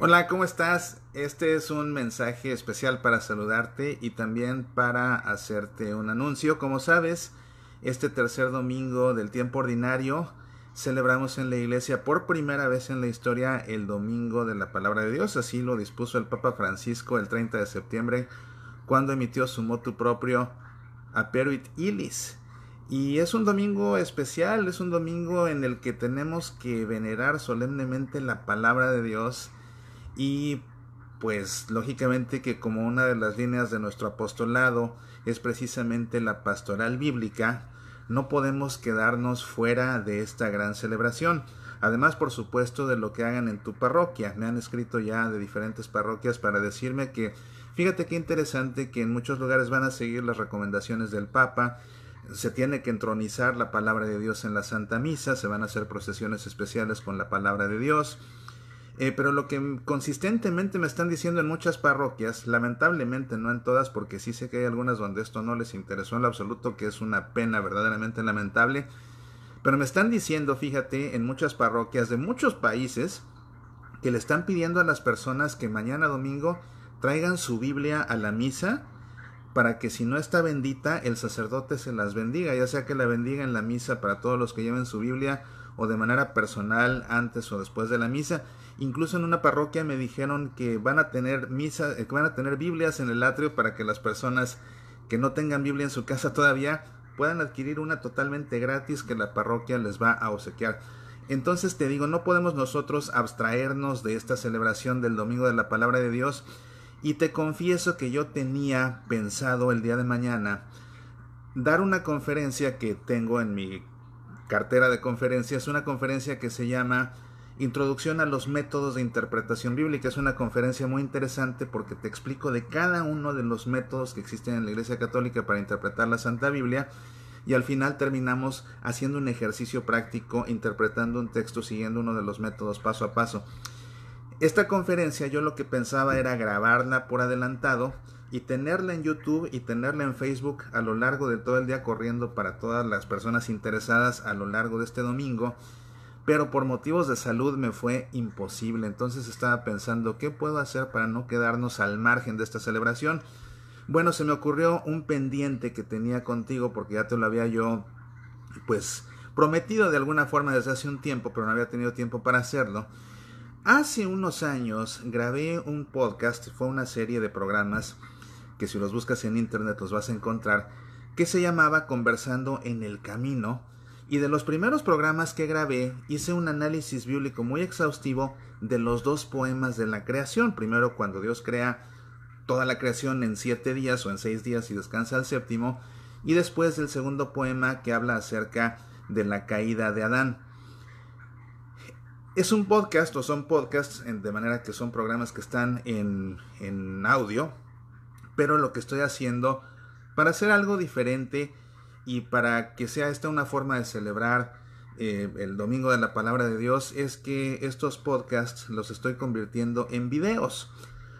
Hola, ¿cómo estás? Este es un mensaje especial para saludarte y también para hacerte un anuncio. Como sabes, este tercer domingo del tiempo ordinario celebramos en la iglesia por primera vez en la historia el domingo de la palabra de Dios. Así lo dispuso el Papa Francisco el 30 de septiembre cuando emitió su motu propio Peruit Ilis. Y es un domingo especial, es un domingo en el que tenemos que venerar solemnemente la palabra de Dios y pues lógicamente que como una de las líneas de nuestro apostolado es precisamente la pastoral bíblica, no podemos quedarnos fuera de esta gran celebración. Además, por supuesto, de lo que hagan en tu parroquia. Me han escrito ya de diferentes parroquias para decirme que, fíjate qué interesante que en muchos lugares van a seguir las recomendaciones del Papa. Se tiene que entronizar la palabra de Dios en la Santa Misa, se van a hacer procesiones especiales con la palabra de Dios eh, pero lo que consistentemente me están diciendo en muchas parroquias, lamentablemente no en todas, porque sí sé que hay algunas donde esto no les interesó en lo absoluto, que es una pena verdaderamente lamentable, pero me están diciendo, fíjate, en muchas parroquias de muchos países, que le están pidiendo a las personas que mañana domingo traigan su Biblia a la misa, para que si no está bendita, el sacerdote se las bendiga, ya sea que la bendiga en la misa para todos los que lleven su Biblia, o de manera personal antes o después de la misa. Incluso en una parroquia me dijeron que van a tener misa, eh, que van a tener Biblias en el atrio para que las personas que no tengan Biblia en su casa todavía puedan adquirir una totalmente gratis que la parroquia les va a obsequiar. Entonces te digo, no podemos nosotros abstraernos de esta celebración del Domingo de la Palabra de Dios y te confieso que yo tenía pensado el día de mañana dar una conferencia que tengo en mi cartera de conferencias, una conferencia que se llama Introducción a los métodos de interpretación bíblica. Es una conferencia muy interesante porque te explico de cada uno de los métodos que existen en la Iglesia Católica para interpretar la Santa Biblia y al final terminamos haciendo un ejercicio práctico, interpretando un texto siguiendo uno de los métodos paso a paso. Esta conferencia yo lo que pensaba era grabarla por adelantado y tenerla en YouTube y tenerla en Facebook a lo largo de todo el día corriendo para todas las personas interesadas a lo largo de este domingo. Pero por motivos de salud me fue imposible. Entonces estaba pensando, ¿qué puedo hacer para no quedarnos al margen de esta celebración? Bueno, se me ocurrió un pendiente que tenía contigo porque ya te lo había yo, pues, prometido de alguna forma desde hace un tiempo, pero no había tenido tiempo para hacerlo. Hace unos años grabé un podcast, fue una serie de programas que si los buscas en internet los vas a encontrar, que se llamaba Conversando en el Camino, y de los primeros programas que grabé hice un análisis bíblico muy exhaustivo de los dos poemas de la creación. Primero cuando Dios crea toda la creación en siete días o en seis días y descansa al séptimo. Y después el segundo poema que habla acerca de la caída de Adán. Es un podcast o son podcasts de manera que son programas que están en, en audio pero lo que estoy haciendo para hacer algo diferente y para que sea esta una forma de celebrar eh, el domingo de la palabra de Dios es que estos podcasts los estoy convirtiendo en videos.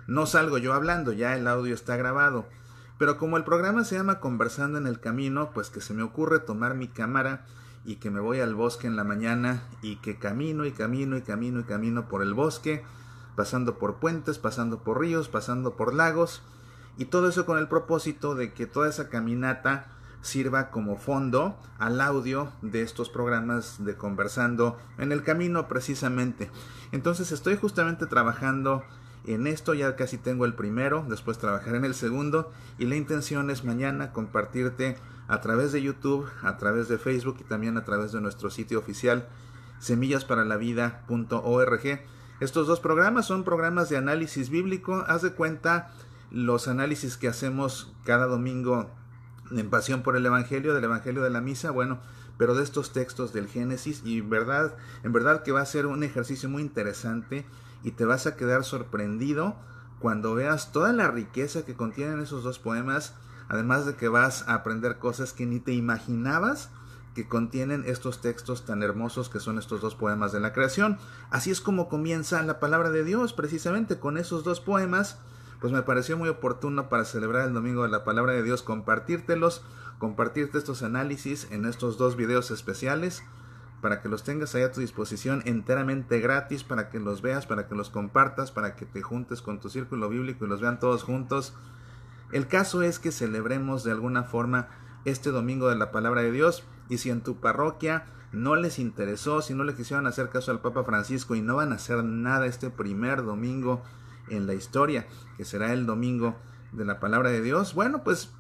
No salgo yo hablando, ya el audio está grabado. Pero como el programa se llama Conversando en el Camino, pues que se me ocurre tomar mi cámara y que me voy al bosque en la mañana y que camino y camino y camino y camino por el bosque, pasando por puentes, pasando por ríos, pasando por lagos y todo eso con el propósito de que toda esa caminata sirva como fondo al audio de estos programas de conversando en el camino precisamente. Entonces estoy justamente trabajando en esto, ya casi tengo el primero, después trabajaré en el segundo y la intención es mañana compartirte a través de YouTube, a través de Facebook y también a través de nuestro sitio oficial semillasparalavida.org. Estos dos programas son programas de análisis bíblico, haz de cuenta los análisis que hacemos cada domingo en Pasión por el Evangelio, del Evangelio de la Misa, bueno, pero de estos textos del Génesis y verdad, en verdad que va a ser un ejercicio muy interesante y te vas a quedar sorprendido cuando veas toda la riqueza que contienen esos dos poemas, además de que vas a aprender cosas que ni te imaginabas que contienen estos textos tan hermosos que son estos dos poemas de la creación. Así es como comienza la palabra de Dios, precisamente con esos dos poemas pues me pareció muy oportuno para celebrar el Domingo de la Palabra de Dios compartírtelos, compartirte estos análisis en estos dos videos especiales para que los tengas ahí a tu disposición enteramente gratis, para que los veas, para que los compartas, para que te juntes con tu círculo bíblico y los vean todos juntos. El caso es que celebremos de alguna forma este domingo de la palabra de Dios y si en tu parroquia no les interesó, si no le quisieron hacer caso al Papa Francisco y no van a hacer nada este primer domingo en la historia, que será el domingo de la palabra de Dios. Bueno, pues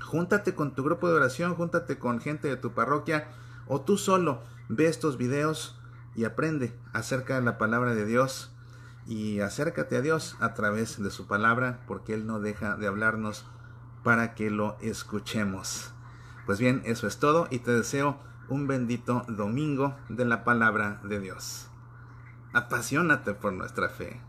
júntate con tu grupo de oración, júntate con gente de tu parroquia o tú solo ve estos videos y aprende acerca de la palabra de Dios y acércate a Dios a través de su palabra porque Él no deja de hablarnos para que lo escuchemos. Pues bien, eso es todo y te deseo un bendito domingo de la palabra de Dios. Apasionate por nuestra fe.